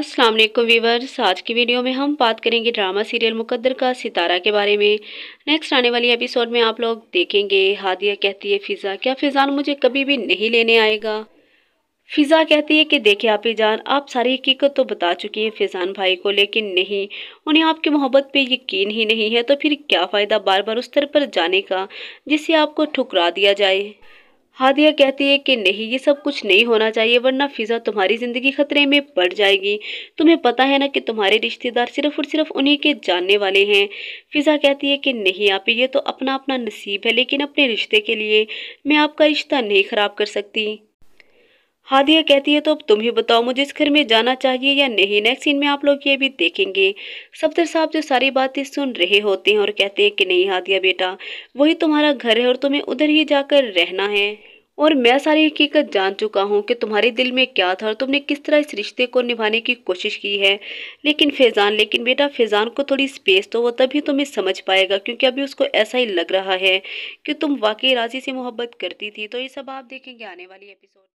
अस्सलाम वालेकुम वीवर्स आज की वीडियो में हम बात करेंगे ड्रामा सीरियल मुकद्दर का सितारा के बारे में नेक्स्ट आने वाली एपिसोड में आप लोग देखेंगे हादिया कहती है फ़िज़ा क्या फ़िज़ान मुझे कभी भी नहीं लेने आएगा फ़िज़ा कहती है कि देखिए आप जान आप सारी हकीकत तो बता चुकी हैं फ़िज़ान भाई को लेकिन नहीं उन्हें आपकी मोहब्बत पे यकीन ही नहीं है तो फिर क्या फ़ायदा बार बार उस तरह पर जाने का जिससे आपको ठुकरा दिया जाए हादिया कहती है कि नहीं ये सब कुछ नहीं होना चाहिए वरना फिज़ा तुम्हारी ज़िंदगी खतरे में पड़ जाएगी तुम्हें पता है ना कि तुम्हारे रिश्तेदार सिर्फ और सिर्फ उन्हीं के जानने वाले हैं फिज़ा कहती है कि नहीं आप ये तो अपना अपना नसीब है लेकिन अपने रिश्ते के लिए मैं आपका रिश्ता नहीं ख़राब कर सकती हादिया कहती है तो अब तुम ही बताओ मुझे इस घर में जाना चाहिए या नहीं नेक्स्ट सीन में आप लोग ये भी देखेंगे सफदर साहब जो सारी बातें सुन रहे होते हैं और कहते हैं कि नहीं हादिया बेटा वही तुम्हारा घर है और तुम्हें उधर ही जाकर रहना है और मैं सारी हकीकत जान चुका हूँ कि तुम्हारे दिल में क्या था और तुमने किस तरह इस रिश्ते को निभाने की कोशिश की है लेकिन फैज़ान लेकिन बेटा फैज़ान को थोड़ी स्पेस तो वो तभी तुम्हें समझ पाएगा क्योंकि अभी उसको ऐसा ही लग रहा है कि तुम वाकई राजी से मोहब्बत करती थी तो ये सब आप देखेंगे आने वाली एपिसोड